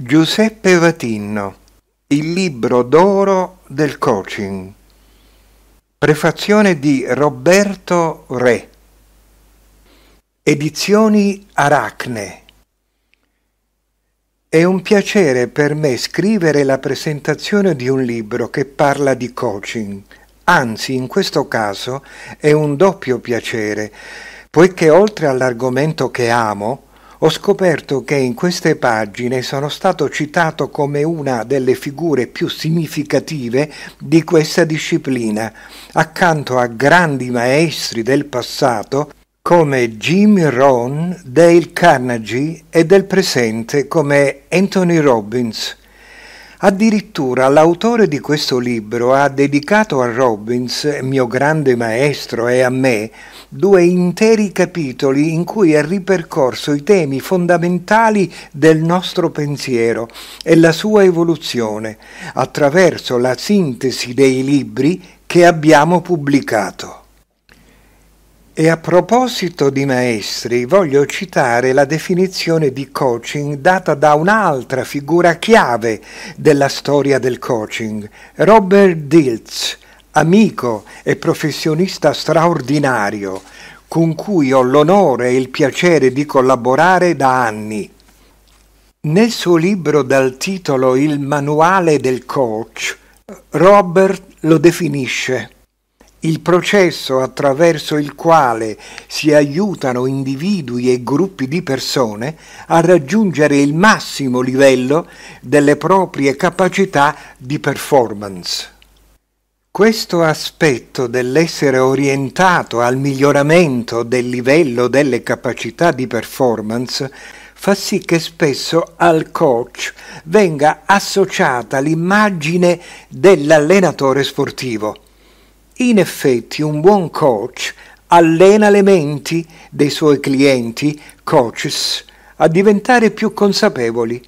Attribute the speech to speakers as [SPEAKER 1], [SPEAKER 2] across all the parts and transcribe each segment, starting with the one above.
[SPEAKER 1] Giuseppe Vatinno, Il libro d'oro del coaching. Prefazione di Roberto Re. Edizioni Aracne. È un piacere per me scrivere la presentazione di un libro che parla di coaching. Anzi, in questo caso è un doppio piacere, poiché oltre all'argomento che amo, ho scoperto che in queste pagine sono stato citato come una delle figure più significative di questa disciplina, accanto a grandi maestri del passato come Jim Rohn, Dale Carnegie e del presente come Anthony Robbins. Addirittura l'autore di questo libro ha dedicato a Robbins, mio grande maestro, e a me, due interi capitoli in cui ha ripercorso i temi fondamentali del nostro pensiero e la sua evoluzione, attraverso la sintesi dei libri che abbiamo pubblicato. E a proposito di maestri, voglio citare la definizione di coaching data da un'altra figura chiave della storia del coaching, Robert Diltz, amico e professionista straordinario, con cui ho l'onore e il piacere di collaborare da anni. Nel suo libro dal titolo Il manuale del coach, Robert lo definisce il processo attraverso il quale si aiutano individui e gruppi di persone a raggiungere il massimo livello delle proprie capacità di performance. Questo aspetto dell'essere orientato al miglioramento del livello delle capacità di performance fa sì che spesso al coach venga associata l'immagine dell'allenatore sportivo in effetti un buon coach allena le menti dei suoi clienti, coaches, a diventare più consapevoli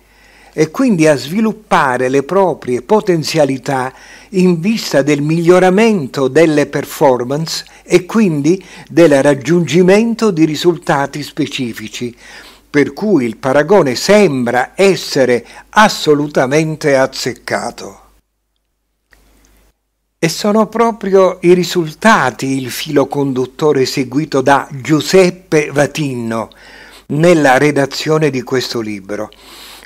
[SPEAKER 1] e quindi a sviluppare le proprie potenzialità in vista del miglioramento delle performance e quindi del raggiungimento di risultati specifici, per cui il paragone sembra essere assolutamente azzeccato. E sono proprio i risultati il filo conduttore seguito da Giuseppe Vatinno nella redazione di questo libro.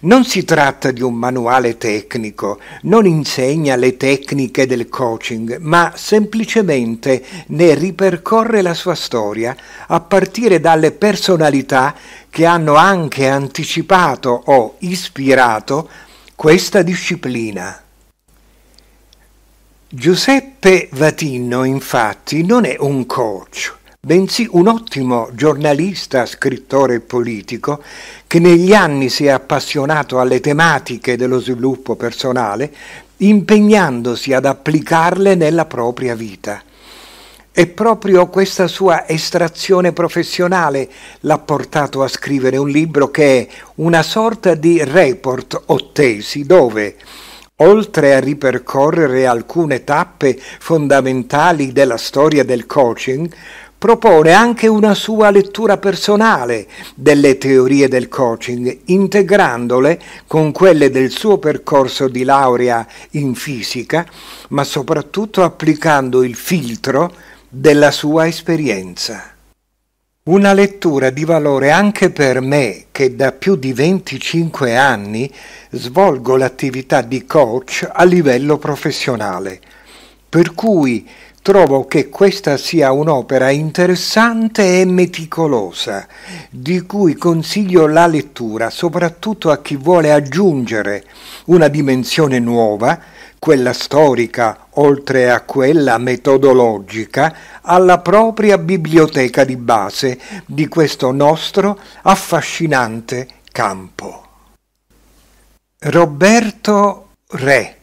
[SPEAKER 1] Non si tratta di un manuale tecnico, non insegna le tecniche del coaching, ma semplicemente ne ripercorre la sua storia a partire dalle personalità che hanno anche anticipato o ispirato questa disciplina. Giuseppe Vatino infatti non è un coach, bensì un ottimo giornalista, scrittore e politico che negli anni si è appassionato alle tematiche dello sviluppo personale, impegnandosi ad applicarle nella propria vita. E proprio questa sua estrazione professionale l'ha portato a scrivere un libro che è una sorta di report o tesi dove oltre a ripercorrere alcune tappe fondamentali della storia del coaching, propone anche una sua lettura personale delle teorie del coaching, integrandole con quelle del suo percorso di laurea in fisica, ma soprattutto applicando il filtro della sua esperienza. Una lettura di valore anche per me che da più di 25 anni svolgo l'attività di coach a livello professionale, per cui trovo che questa sia un'opera interessante e meticolosa, di cui consiglio la lettura soprattutto a chi vuole aggiungere una dimensione nuova quella storica, oltre a quella metodologica, alla propria biblioteca di base di questo nostro affascinante campo. Roberto Re